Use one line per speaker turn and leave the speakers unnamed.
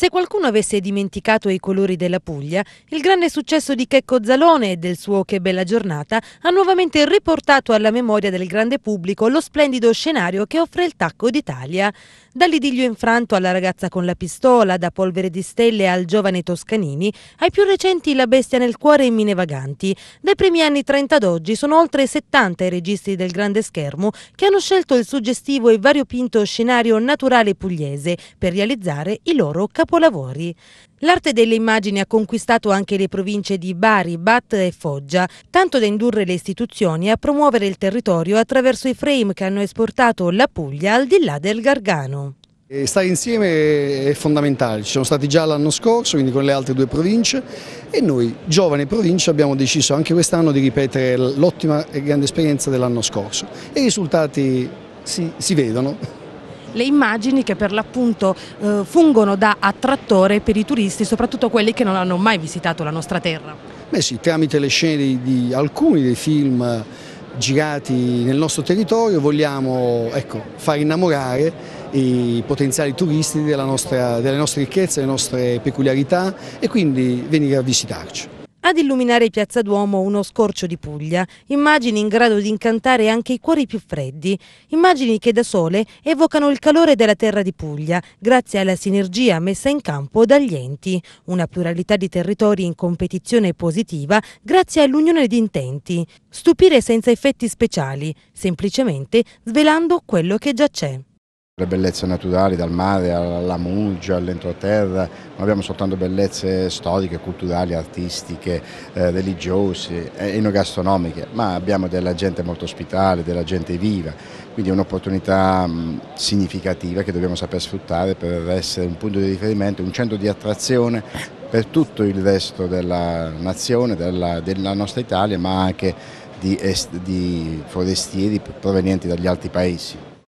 Se qualcuno avesse dimenticato i colori della Puglia, il grande successo di Checco Zalone e del suo Che bella giornata ha nuovamente riportato alla memoria del grande pubblico lo splendido scenario che offre il Tacco d'Italia. Dall'idillio infranto alla ragazza con la pistola, da Polvere di Stelle al giovane Toscanini, ai più recenti La bestia nel cuore e Mine Vaganti. Dai primi anni 30 ad oggi sono oltre 70 i registi del grande schermo che hanno scelto il suggestivo e variopinto scenario naturale pugliese per realizzare i loro capolavori capolavori. L'arte delle immagini ha conquistato anche le province di Bari, Bat e Foggia, tanto da indurre le istituzioni a promuovere il territorio attraverso i frame che hanno esportato la Puglia al di là del Gargano.
E stare insieme è fondamentale, ci siamo stati già l'anno scorso, quindi con le altre due province e noi, giovani province, abbiamo deciso anche quest'anno di ripetere l'ottima e grande esperienza dell'anno scorso e i risultati si, si vedono
le immagini che per l'appunto eh, fungono da attrattore per i turisti, soprattutto quelli che non hanno mai visitato la nostra terra.
Beh sì, tramite le scene di, alcuni dei film girati nel nostro territorio vogliamo ecco, far innamorare i potenziali turisti della nostra, delle nostre ricchezze, delle nostre peculiarità e quindi venire a visitarci.
Ad illuminare Piazza Duomo uno scorcio di Puglia, immagini in grado di incantare anche i cuori più freddi, immagini che da sole evocano il calore della terra di Puglia, grazie alla sinergia messa in campo dagli enti, una pluralità di territori in competizione positiva grazie all'unione di intenti, stupire senza effetti speciali, semplicemente svelando quello che già c'è.
Le bellezze naturali, dal mare alla Muggia, all'entroterra, non abbiamo soltanto bellezze storiche, culturali, artistiche, eh, religiose, eh, enogastronomiche, ma abbiamo della gente molto ospitale, della gente viva, quindi è un'opportunità mm, significativa che dobbiamo saper sfruttare per essere un punto di riferimento, un centro di attrazione per tutto il resto della nazione, della, della nostra Italia, ma anche di, est, di forestieri provenienti dagli altri paesi.